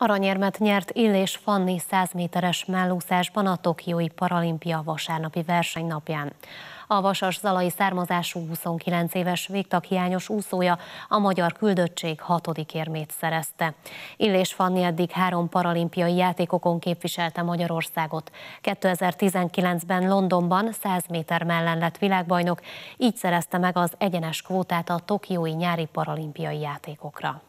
Aranyérmet nyert Illés Fanni 100 méteres mellúszásban a Tokiói Paralimpia vasárnapi versenynapján. A vasas zalai származású 29 éves végtaghiányos úszója a magyar küldöttség hatodik érmét szerezte. Illés Fanni eddig három paralimpiai játékokon képviselte Magyarországot. 2019-ben Londonban 100 méter mellen lett világbajnok, így szerezte meg az egyenes kvótát a tokiói nyári paralimpiai játékokra.